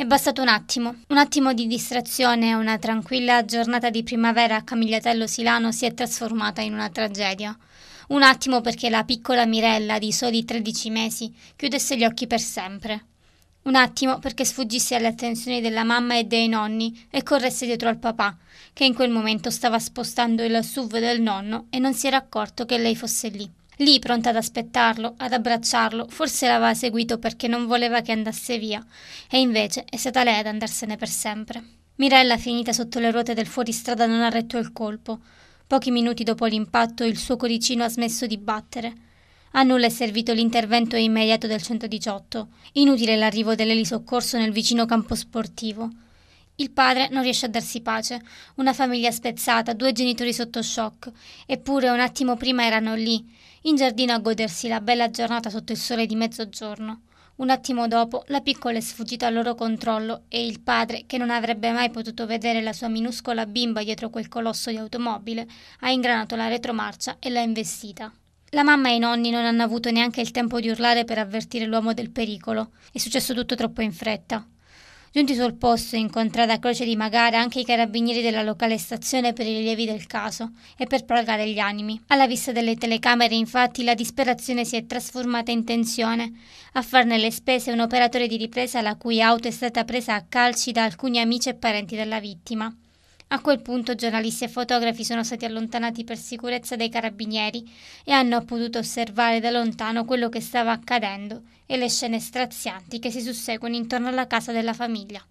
È bastato un attimo, un attimo di distrazione e una tranquilla giornata di primavera a Camigliatello Silano si è trasformata in una tragedia. Un attimo perché la piccola Mirella di soli 13 mesi chiudesse gli occhi per sempre. Un attimo perché sfuggisse alle attenzioni della mamma e dei nonni e corresse dietro al papà, che in quel momento stava spostando il SUV del nonno e non si era accorto che lei fosse lì. Lì, pronta ad aspettarlo, ad abbracciarlo, forse l'aveva seguito perché non voleva che andasse via, e invece è stata lei ad andarsene per sempre. Mirella, finita sotto le ruote del fuoristrada, non ha retto il colpo. Pochi minuti dopo l'impatto, il suo codicino ha smesso di battere. A nulla è servito l'intervento immediato del 118. Inutile l'arrivo dell'elisoccorso nel vicino campo sportivo. Il padre non riesce a darsi pace, una famiglia spezzata, due genitori sotto shock, eppure un attimo prima erano lì, in giardino a godersi la bella giornata sotto il sole di mezzogiorno. Un attimo dopo la piccola è sfuggita al loro controllo e il padre, che non avrebbe mai potuto vedere la sua minuscola bimba dietro quel colosso di automobile, ha ingranato la retromarcia e l'ha investita. La mamma e i nonni non hanno avuto neanche il tempo di urlare per avvertire l'uomo del pericolo. È successo tutto troppo in fretta. Giunti sul posto, incontrata a Croce di Magara anche i carabinieri della locale stazione per i rilievi del caso e per placare gli animi. Alla vista delle telecamere, infatti, la disperazione si è trasformata in tensione. A farne le spese un operatore di ripresa la cui auto è stata presa a calci da alcuni amici e parenti della vittima. A quel punto giornalisti e fotografi sono stati allontanati per sicurezza dai carabinieri e hanno potuto osservare da lontano quello che stava accadendo e le scene strazianti che si susseguono intorno alla casa della famiglia.